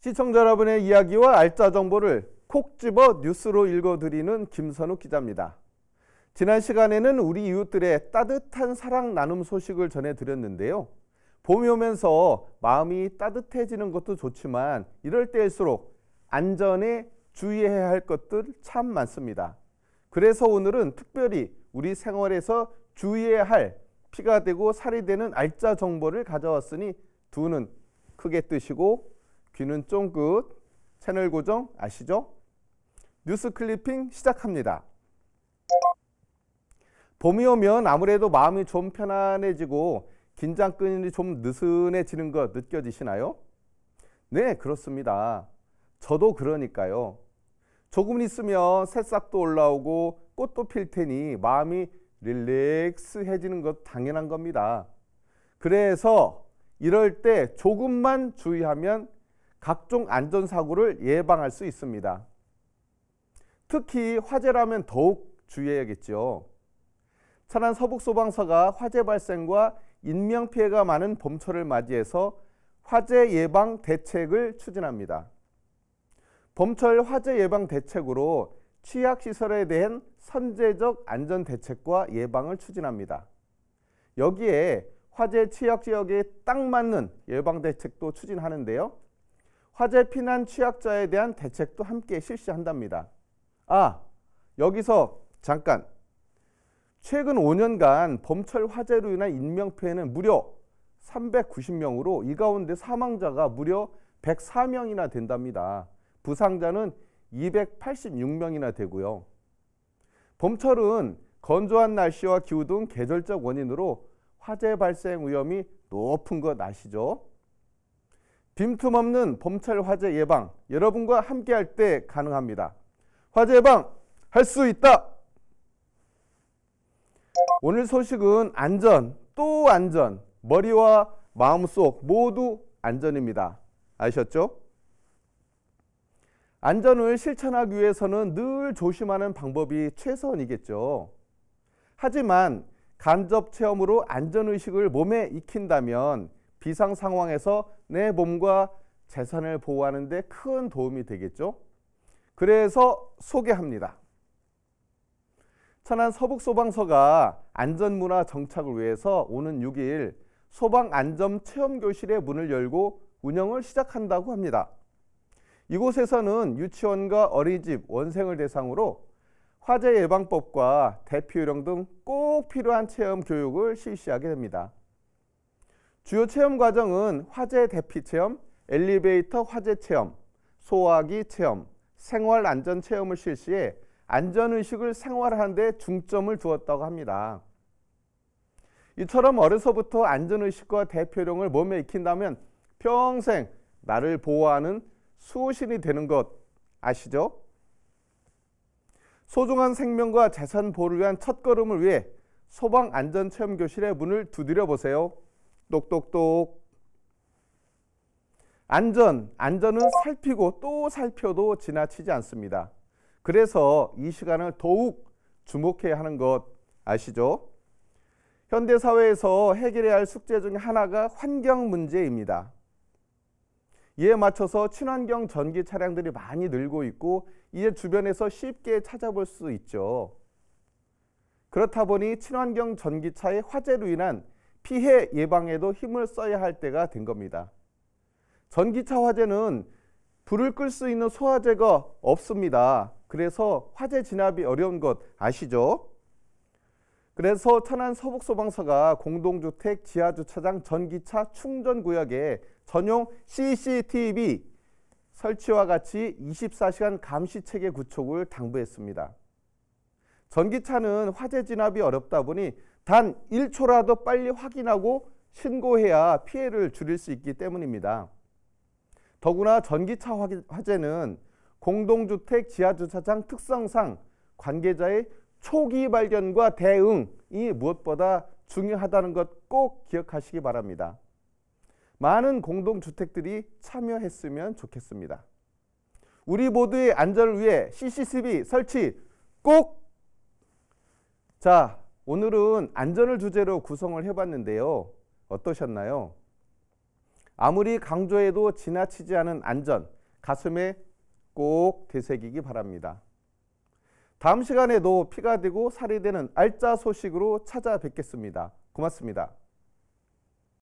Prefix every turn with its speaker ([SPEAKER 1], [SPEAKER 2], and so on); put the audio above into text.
[SPEAKER 1] 시청자 여러분의 이야기와 알짜 정보를 콕 집어 뉴스로 읽어드리는 김선우 기자입니다. 지난 시간에는 우리 이웃들의 따뜻한 사랑 나눔 소식을 전해드렸는데요. 봄이 오면서 마음이 따뜻해지는 것도 좋지만 이럴 때일수록 안전에 주의해야 할 것들 참 많습니다. 그래서 오늘은 특별히 우리 생활에서 주의해야 할 피가 되고 살이 되는 알짜 정보를 가져왔으니 두는 크게 뜨시고 귀는 쫑긋, 채널 고정 아시죠? 뉴스 클리핑 시작합니다. 봄이 오면 아무래도 마음이 좀 편안해지고 긴장끈이 좀 느슨해지는 것 느껴지시나요? 네, 그렇습니다. 저도 그러니까요. 조금 있으면 새싹도 올라오고 꽃도 필 테니 마음이 릴렉스해지는 것 당연한 겁니다. 그래서 이럴 때 조금만 주의하면 각종 안전사고를 예방할 수 있습니다. 특히 화재라면 더욱 주의해야겠죠. 천안 서북소방서가 화재 발생과 인명피해가 많은 봄철을 맞이해서 화재 예방 대책을 추진합니다. 봄철 화재 예방 대책으로 취약시설에 대한 선제적 안전 대책과 예방을 추진합니다. 여기에 화재 취약 지역에 딱 맞는 예방 대책도 추진하는데요. 화재 피난 취약자에 대한 대책도 함께 실시한답니다. 아, 여기서 잠깐. 최근 5년간 범철 화재로 인한 인명피해는 무려 390명으로 이 가운데 사망자가 무려 104명이나 된답니다. 부상자는 286명이나 되고요. 범철은 건조한 날씨와 기후 등 계절적 원인으로 화재 발생 위험이 높은 것 아시죠? 빈틈 없는 봄철 화재 예방 여러분과 함께 할 때 가능합니다. 화재 예방 할 수 있다. 오늘 소식은 안전 또 안전 머리와 마음속 모두 안전입니다. 아셨죠? 안전을 실천하기 위해서는 늘 조심하는 방법이 최선이겠죠. 하지만 간접 체험으로 안전의식을 몸에 익힌다면 비상 상황에서 내 몸과 재산을 보호하는데 큰 도움이 되겠죠. 그래서 소개합니다. 천안 서북소방서가 안전문화 정착을 위해서 오는 6일 소방안전체험교실의 문을 열고 운영을 시작한다고 합니다. 이곳에서는 유치원과 어린이집, 원생을 대상으로 화재 예방법과 대피 요령 등 꼭 필요한 체험 교육을 실시하게 됩니다. 주요 체험 과정은 화재 대피 체험, 엘리베이터 화재 체험, 소화기 체험, 생활 안전 체험을 실시해 안전의식을 생활하는 데 중점을 두었다고 합니다. 이처럼 어려서부터 안전의식과 대표령을 몸에 익힌다면 평생 나를 보호하는 수호신이 되는 것 아시죠? 소중한 생명과 재산 보호를 위한 첫걸음을 위해 소방안전체험교실의 문을 두드려 보세요. 똑똑똑. 안전, 안전은 살피고 또 살펴도 지나치지 않습니다. 그래서 이 시간을 더욱 주목해야 하는 것 아시죠? 현대사회에서 해결해야 할 숙제 중 하나가 환경 문제입니다. 이에 맞춰서 친환경 전기 차량들이 많이 늘고 있고 이제 주변에서 쉽게 찾아볼 수 있죠. 그렇다 보니 친환경 전기차의 화재로 인한 피해 예방에도 힘을 써야 할 때가 된 겁니다. 전기차 화재는 불을 끌 수 있는 소화제가 없습니다. 그래서 화재 진압이 어려운 것 아시죠? 그래서 천안 서북소방서가 공동주택 지하주차장 전기차 충전구역에 전용 CCTV 설치와 같이 24시간 감시체계 구축을 당부했습니다. 전기차는 화재 진압이 어렵다 보니 단 1초라도 빨리 확인하고 신고해야 피해를 줄일 수 있기 때문입니다. 더구나 전기차 화재는 공동주택 지하주차장 특성상 관계자의 초기 발견과 대응이 무엇보다 중요하다는 것 꼭 기억하시기 바랍니다. 많은 공동주택들이 참여했으면 좋겠습니다. 우리 모두의 안전을 위해 CCTV 설치 꼭! 자, 오늘은 안전을 주제로 구성을 해봤는데요. 어떠셨나요? 아무리 강조해도 지나치지 않은 안전, 가슴에 꼭 되새기기 바랍니다. 다음 시간에도 피가 되고 살이 되는 알짜 소식으로 찾아뵙겠습니다. 고맙습니다.